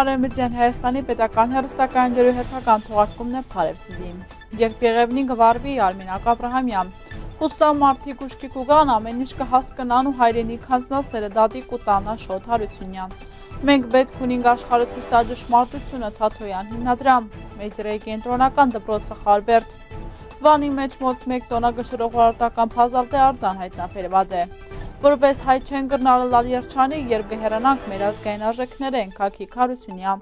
Արևմտյան Հայաստանի պետական հերոստական գերու հետական թողարկումն է Փարեվցիզի։ Երբ Եղևնի գվարվի Արմեն Ակաբրահամյան, հուսամ մարդիկ ուշքի կուգան ամեն ինչ կհասկնան ու հայրենիք հանձնասները դատի կուտանա Շոթ Հարությունյան։ Մենք պետք ունենք աշխարհը ցուստաճշմարտությունը Թաթոյան հիմնադրամ, Մեզրեի կենտրոնական դպրոցը Խարբերտ։ Վանի մեջ մոտ 1 տոնա գշրող արտական փազալտե դե արձան հայտնաբերված է։ Որպես հայ չեն գրնալը լալերջանի, երբ գհերանանք մեր ազգային արժեքները են կակի կարությունյա։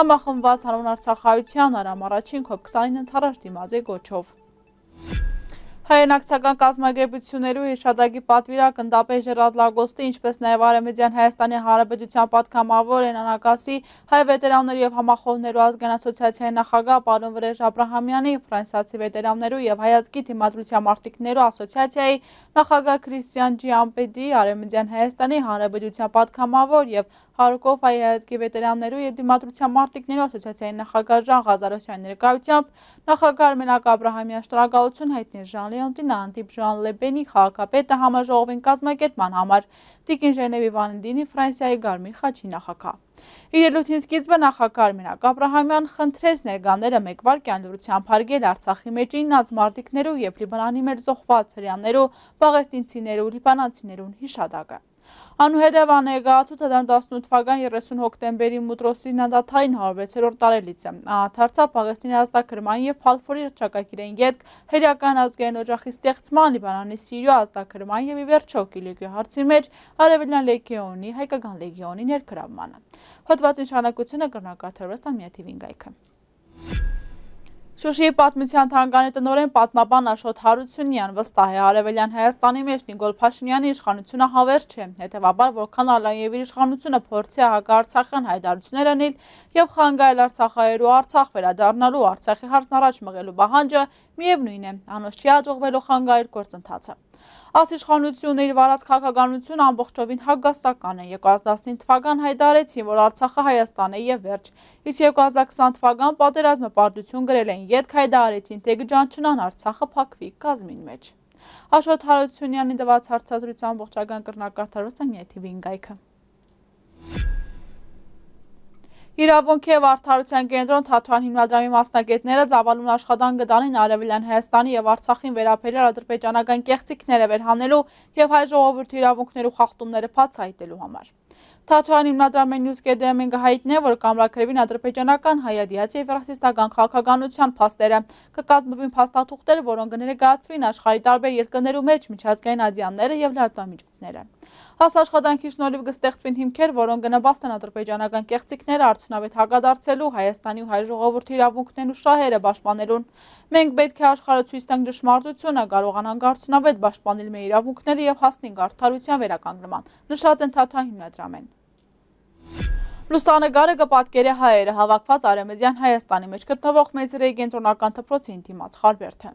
Համախմված հանուն արցախայության արամ առաջին կոպ 29 ընդարաշ դիմաձե գոչով։ Հայրենակցական կազմակերպությունների հիշադակի պատվիրակ ընդապես ժերատ լագոստի, ինչպես նաև արեմեդյան Հայաստանի Հարաբետության պատկամավոր են անակասի հայ վետերանների և համախովներու ազգան ասոցիացիայի նախագա պարոն վրեժ Աբրահամյանի, վրանսացի վետերաններու և հայացքի թիմադրության մարդիքներու ասոցիացիայի նախագա Քրիստյան Ջիամպեդի, արեմեդյան Հայաստանի Հանրապետության պատկամավոր և Հարուկով հայազգի վետերաններու և դիմադրության մարդիկներու ասոցիացիայի նախագար ժան Հազարոսյան ներկայությամբ, նախագար մենակ աբրահամյան շտրագալություն հայտնի ժան լեոնտին անդիպ ժան լեբենի խաղակապետը համաժողովին կազմակերպման համար, տիկին ժենևի վաննդինի վրանսիայի գարմիր խաչի նախակա։ Իրելութինսկից բը նախակար մենակ ապրահամյան խնդրես ներգանները մեկ վարկյան լուրությամբ հարգել արցախի մեջ իննած մարդիքներու և լիբանանի մեր զոխված հրյաններու, պաղեստինցիներու, լիբանանցիներուն հիշադակը։ Անուհետև անեգացու 2018 թվական 30 հոկտեմբերի մուտրոսի նանդաթային 106-րդ տարելիցը։ Աթարցա Պաղեստինի ազդակրման եւ Փալֆորի հռչակագիրեն յետք հերական ազգային օջախի ստեղծման Լիբանանի Սիրիա ազդակրման եւ ի վերջո Կիլիկի հարցի մեջ Արևելյան լեգիոնի հայկական լեգիոնի ներգրավմանը։ Հոդված նշանակությունը կրնակաթարվեց ամիաթիվին գայքը։ Շուշիի պատմության թանգանի տնորեն պատմաբան Աշոտ Հարությունյան վստահ է Արևելյան Հայաստանի մեջ Նիկոլ Փաշինյանի իշխանությունը հավերժ չէ, հետևաբար որքան Ալայևի իշխանությունը փորձի հակարցախյան հայտարարություններ անել եւ խանգարել Արցախայերու Արցախ վերադառնալու Արցախի հարցն առաջ մղելու պահանջը միևնույն է, անոնց չի հաջողվելու խանգարել գործընթացը։ Ասիշխանությունն իր վարած քաղաքականությունը ամբողջովին հագաստական է։ 2015 թվական հայտարարեցին, որ Արցախը Հայաստանն է եւ վերջ։ Իսկ 2020 թվական պատերազմը պարտություն գրել են, յետ հայտարարեցին, թե գճանչնան Արցախը փակվի կազմին մեջ։ Աշոտ Հարությունյանի տված հարցազրույցի ամբողջական կրնակարդարոց է մի թիվին գայքը։ Իրավունք և արդարության կենտրոն թատուան հիմնադրամի մասնագետները ծավալուն աշխատան գտանին արևելյան Հայաստանի և արցախին վերապերել ադրբեջանական կեղծիքները վերհանելու և հայ ժողովրդի իրավունքներու խախտումները պացայտելու համար։ Թաթուան հիմնադրամեն նյուս կեդեմին գհայտնե, որ կամրակրևին ադրբեջանական հայադիաց և ռասիստական խաղկագանության պաստերը, կկազմվին պաստաթուղթեր, որոնք ներգացվին աշխարի տարբեր երկներու մեջ միջազգային ազյանները և լարտամիջոցները։ Աս աշխատանքի շնորհիվ կստեղծվին հիմքեր, որոնք կնպաստեն ադրբեջանական կեղծիքները արդյունավետ հակադարձելու Հայաստանի ու հայ ժողովրդի իրավունքներն ու շահերը պաշտպանելուն։ Մենք պետք է աշխարհը ցույց տանք դժմարտությունը, կարողանանք արդյունավետ պաշտպանել մեր իրավունքները եւ հասնենք արդարության վերականգնման։ Նշած են Թաթա հիմնադրամեն։ Լուսանգարը կպատկեր է հայերը հավակված արեմեզյան Հայաստանի մեջ կտնվող մեծ ռեգենտրոնական թպրոցի ինտիմաց խարբերթը։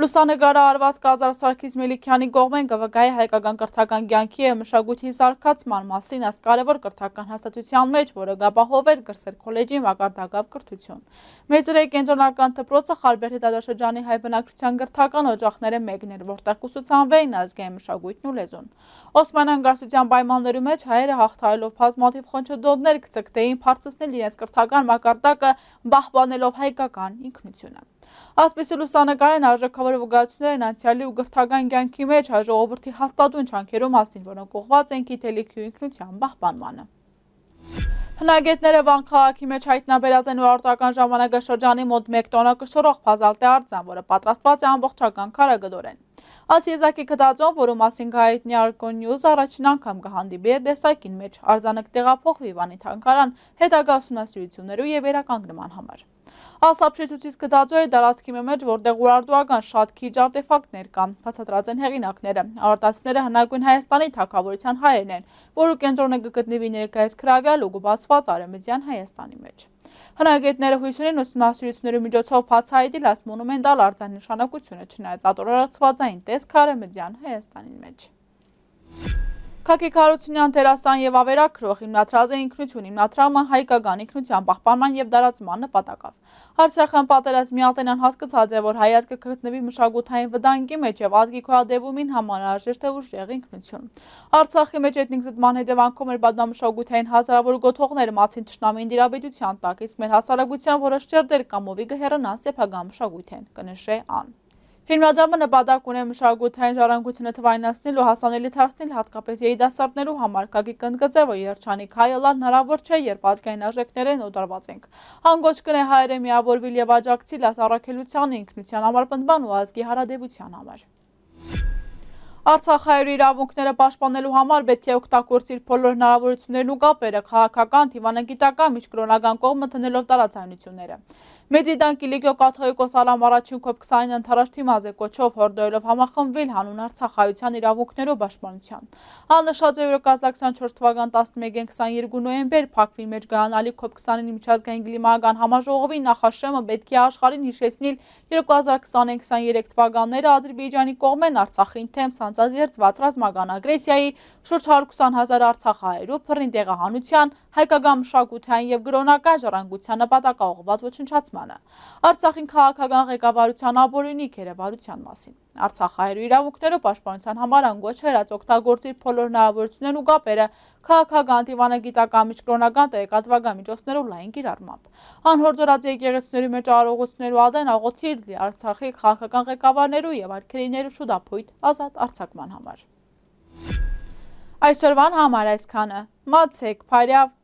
Լուսանեգարը արված Կազար Սարգիս Մելիքյանի կողմեն գվգայի հայկական կրթական գյանքի և մշագույթի սարկացման մասին աս կարևոր կրթական հաստատության մեջ, որը գապահովեր գրսեր քոլեջի մակարդակավ կրթություն։ Մեծրեի կենտրոնական դպրոցը Խարբեր հետադաշրջանի հայ բնակչության կրթական օջախները մեկն էր, որտեղ կուսուցանվեին ազգային մշակույթն ու լեզուն։ Օսմանյան գարսության պայմաններու մեջ հայերը հաղթարելով բազմաթիվ խոնչդոդներ կցկտեին փարցցնել իրենց կրթական մակարդակը, պահպանելով հայկական ինքնությունը։ Ասպես լուսանկարեն արժեքավոր ուգացումներն անցյալի ու գրթական կյանքի մեջ հաջողորդի հաստատուն չանքերում հասին, որոնք ուղված են գիտելիքի ու ինքնության պահպանմանը։ Հնագետները վան քաղաքի մեջ հայտնաբերած են վարորդական ժամանակաշրջանի մոտ 1 տոննա կշռող փազալտե արձան, որը պատրաստված է ամբողջական քարագդորեն։ Այս եզակի կտածով, որում ասին գայտնի արկոն նյուզ առաջին անգամ կհանդիպի է դեսակին մեջ, արձանըք տեղափոխվի վանի թանգարան հետագա ուսումնասիրություններու եւ վերականգնման համար։ Հասապշեցուցից կտածու է դարացքի մեջ, որտեղ ուրարդուական շատ քիչ արտեվակներ կան, պացատրած են հեղինակները։ Արտացները հնակույն Հայաստանի թակավորության հայերն են, որը կենտրոնը գտնվի ներկայիս քրավյալ ու գուբացված արեմիդյան Հայաստանի մեջ։ Հնագետները հույս ունեն ուսումնասիրությունների միջոցով բացահայտել այս մոնումենտալ արձաննշանակությունը, չնայած ատորարացվածային տեսք Արեմեդյան Հայաստանի մեջ։ Քակիկ Հարությունյան դերասան եւ ավերակրող հիմնադրած է ինքնություն, հիմնադրամը հայկական ինքնության պահպանման եւ դարացման նպատակով։ Արցախյան պատերազմի ատենան հասկացած է, որ հայացքը գտնվի մշակութային վտանգի մեջ եւ ազգի քոյադևումին համանարժեշտ է ուժեղ ինքնություն։ Արցախի մեջ էթնիկ զտման հետևանքով մեր պատմամշակութային հազարավոր գոթողներ մացին ճշնամին դիրաբեդության տակ, իսկ մեր հասարակության որոշ ճերտեր կամ ովի գհեռնան սեփական մշակույթ են, կնշե ան։ Ֆիլմադամը նպատակ ունի մշակութային ժառանգությունը թվայնացնել ու հասանելի դարձնել հատկապես երիտասարդներու համար։ Կագիկ ընդգծե, որ երջանիկ հայը լան հնարավոր չէ, երբ ազգային արժեքները են օտարված ենք։ Հանգոչ կնե հայերը միավորվել եւ աջակցել աս առաքելության, ինքնության համար պնդման ու ազգի հարադեվության համար։ Արցախայերի իրավունքները պաշտպանելու համար պետք է օգտագործել բոլոր հնարավորություններն ու կապերը, քաղաքական, դիվանագիտական, միջկրոնական կողմը տնելով տարածայնությունները։ Մեծիդան կիլիկյո կաթողիկոս ալամ առաջինքով 20-ին ընթարաշ թիմազ է կոչով հորդոյելով համախմվել հանուն արցախայության իրավուքներով բաշպանության։ Հաննշած է յուրոկազակցյան 4 թվական 11-ին 22 նոյեմբեր պակվի մեջ գայանալի կոպ 20-ին միջազգային գլիմական համաժողովի նախաշեմը պետք է աշխարին հիշեսնիլ 2020-23 թվականները Ադրբեջանի կողմեն Արցախին թեմ սանցած երծված ռազմական ագրեսիայի շուրջ 120 հազար Արցախ հայերու փռնի տեղահանության, հայկական մշակութային եւ գրոնական ժառանգության նպատակաուղված ոչնչացման զարգացմանը։ Արցախին քաղաքական ղեկավարության ապօրինի կերևարության մասին։ Արցախահայերու իրավունքներով պաշտպանության համար անգոչ հերաց օգտագործիր բոլոր հնարավորություններն ու գապերը քաղաքական դիվանագիտական միջկրոնական տեղեկատվական միջոցներով լայն կիրառմամբ։ Անհորդորած եկեղեցիների մեջ արողություններ ու ադեն աղոթքիր լի Արցախի քաղաքական ղեկավարներու եւ արքելիներու շուտափույթ ազատ արցակման համար։ Այսօրվան համար այսքանը։ Մացեք, Փարիավ